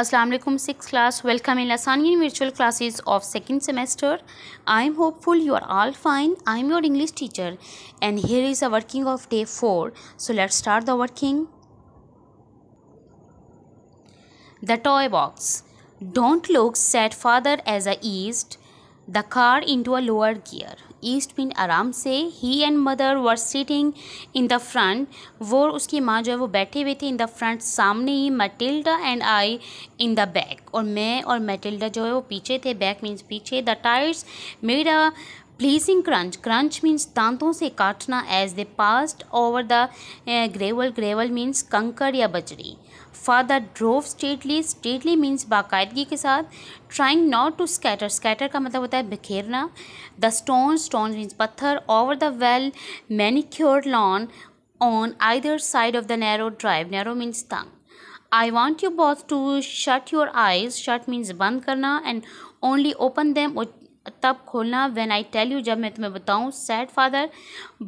Assalamualaikum, sixth class. Welcome in in virtual classes of second semester i am hopeful you are all fine i am your english teacher and here is a working of day 4 so let's start the working the toy box don't look said father as i eased the car into a lower gear east wind आराम से ही and mother were sitting in the front वो उसकी माँ जो है वो बैठे हुए थे इन द फ्रंट सामने ही Matilda and I in the back और मैं और मेटिल्डा जो है वो पीछे थे बैक मीन्स पीछे the tyres made a pleasing crunch crunch means दांतों से काटना as they passed over the gravel gravel means कंकर या बजरी father drove stately stately means बाकायदगी के साथ trying not to scatter scatter का मतलब होता है बिखेरना द स्टोन स्टोन मीन्स पत्थर over the well manicured lawn on either side of the narrow drive narrow means तंग I want you both to shut your eyes shut means बंद करना and only open them तब खोलना when I tell you जब मैं तुम्हें बताऊँ sad father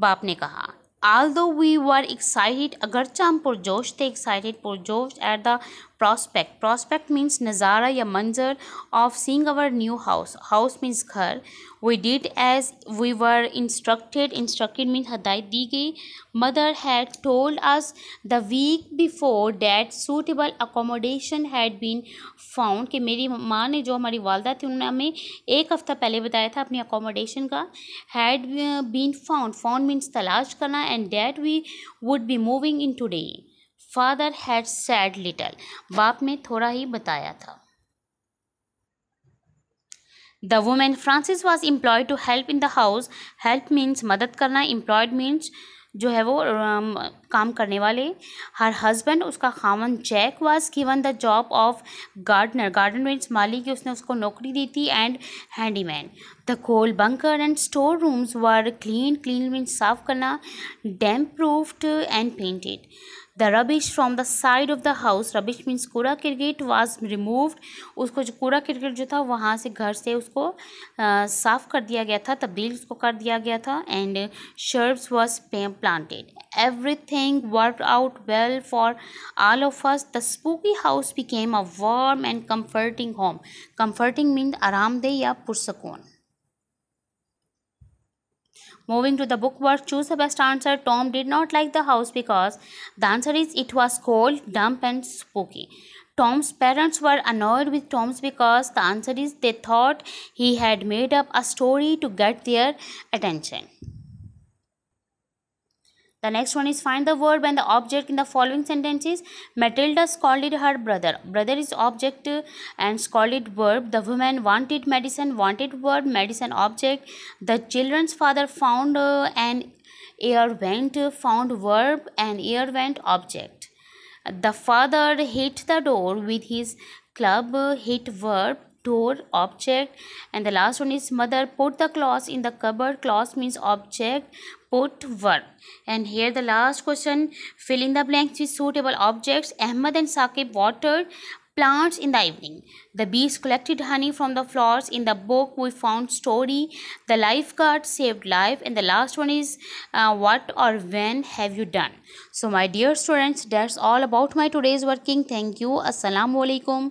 बाप ने कहा आल दो वी वर एक्साइटेड अगरचा हम पुरजोश थे एक्साइटेड पुरजोश at the prospect prospect means नज़ारा या मंजर of seeing our new house house means घर we did as we were instructed instructed mean हदायत दी गई mother had told us the week before that suitable accommodation had been found कि मेरी माँ ने जो हमारी वालदा थी उन्होंने हमें एक हफ्ता पहले बताया था अपनी अकोमोडेशन का had been found found means तलाश करना and that we would be moving in today father had said little बाप ने थोड़ा ही बताया था the woman Frances was employed to help in the house help means मदद करना एम्प्लॉयड मीन्स जो है वो um, काम करने वाले हर हस्बैंड उसका खामन Jack was given the job of gardener garden means माली की उसने उसको नौकरी दी थी and handyman the coal bunker and store rooms were clean clean means साफ करना damp proofed and painted the rubbish from the side of the house rubbish means कूड़ा क्रिकेट वॉज रिमूव्ड उसको जो कूड़ा क्रिकेट जो था वहाँ से घर से उसको साफ़ कर दिया गया था तब्दील उसको कर दिया गया था and shrubs was planted everything work out well for all of us the spooky house became a warm and comforting home comforting mean आरामदेह या पुरसकून Moving to the book word, choose the best answer. Tom did not like the house because the answer is it was cold, damp and spooky. Tom's parents were annoyed with Tom's because the answer is they thought he had made up a story to get their attention. The next one is find the verb and the object in the following sentences. Matilda scolded her brother. Brother is object and scolded verb. The woman wanted medicine, wanted verb, medicine object. The children's father found uh, an air vent, found verb, and air vent object. The father hit the door with his club, hit verb door object and the last one is mother put the clothes in the cupboard clothes means object put verb. and here the last question fill in the blanks with suitable objects ahmed and saqib watered plants in the evening. The bees collected honey from the flowers. In the book, we found story. The lifeguard saved life. And the last one is, uh, what or when have you done? So, my dear students, that's all about my today's working. Thank you. Assalamu alaikum.